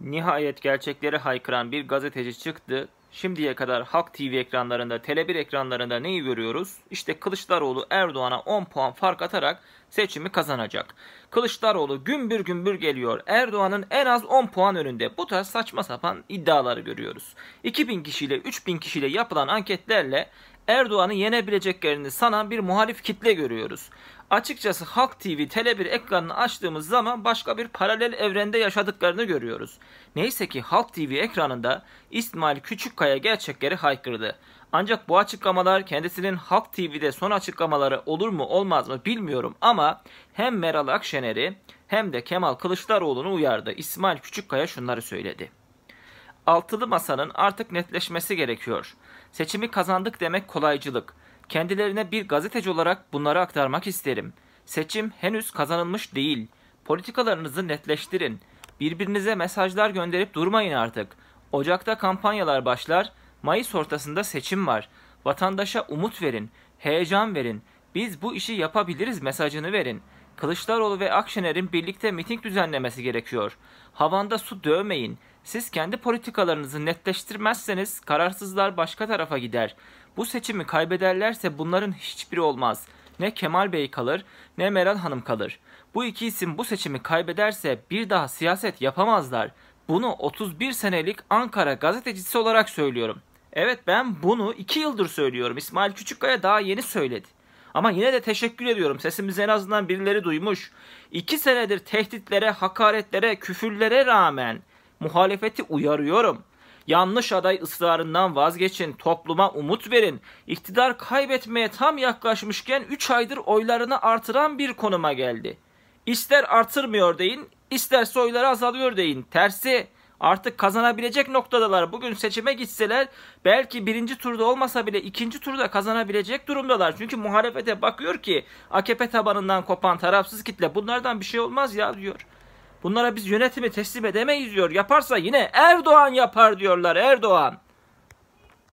Nihayet gerçekleri haykıran bir gazeteci çıktı. Şimdiye kadar Halk TV ekranlarında, Tele1 ekranlarında neyi görüyoruz? İşte Kılıçdaroğlu Erdoğan'a 10 puan fark atarak seçimi kazanacak. Kılıçdaroğlu gümbür gümbür geliyor. Erdoğan'ın en az 10 puan önünde. Bu tarz saçma sapan iddiaları görüyoruz. 2000 kişiyle 3000 kişiyle yapılan anketlerle Erdoğan'ı yenebileceklerini sanan bir muhalif kitle görüyoruz. Açıkçası Halk TV Tele1 ekranını açtığımız zaman başka bir paralel evrende yaşadıklarını görüyoruz. Neyse ki Halk TV ekranında İsmail Küçükkaya gerçekleri haykırdı. Ancak bu açıklamalar kendisinin Halk TV'de son açıklamaları olur mu olmaz mı bilmiyorum ama hem Meral Akşener'i hem de Kemal Kılıçdaroğlu'nu uyardı. İsmail Küçükkaya şunları söyledi. Altılı masanın artık netleşmesi gerekiyor. Seçimi kazandık demek kolaycılık. Kendilerine bir gazeteci olarak bunları aktarmak isterim. Seçim henüz kazanılmış değil. Politikalarınızı netleştirin. Birbirinize mesajlar gönderip durmayın artık. Ocakta kampanyalar başlar, Mayıs ortasında seçim var. Vatandaşa umut verin, heyecan verin. Biz bu işi yapabiliriz mesajını verin.'' Kılıçdaroğlu ve Akşener'in birlikte miting düzenlemesi gerekiyor. Havanda su dövmeyin. Siz kendi politikalarınızı netleştirmezseniz kararsızlar başka tarafa gider. Bu seçimi kaybederlerse bunların hiçbiri olmaz. Ne Kemal Bey kalır ne Meral Hanım kalır. Bu iki isim bu seçimi kaybederse bir daha siyaset yapamazlar. Bunu 31 senelik Ankara gazetecisi olarak söylüyorum. Evet ben bunu 2 yıldır söylüyorum. İsmail Küçükkaya daha yeni söyledi. Ama yine de teşekkür ediyorum. Sesimizi en azından birileri duymuş. İki senedir tehditlere, hakaretlere, küfürlere rağmen muhalefeti uyarıyorum. Yanlış aday ısrarından vazgeçin, topluma umut verin. İktidar kaybetmeye tam yaklaşmışken 3 aydır oylarını artıran bir konuma geldi. İster artırmıyor deyin, isterse oyları azalıyor deyin. Tersi Artık kazanabilecek noktadalar. Bugün seçime gitseler belki birinci turda olmasa bile ikinci turda kazanabilecek durumdalar. Çünkü muhalefete bakıyor ki AKP tabanından kopan tarafsız kitle bunlardan bir şey olmaz ya diyor. Bunlara biz yönetimi teslim edemeyiz diyor. Yaparsa yine Erdoğan yapar diyorlar Erdoğan.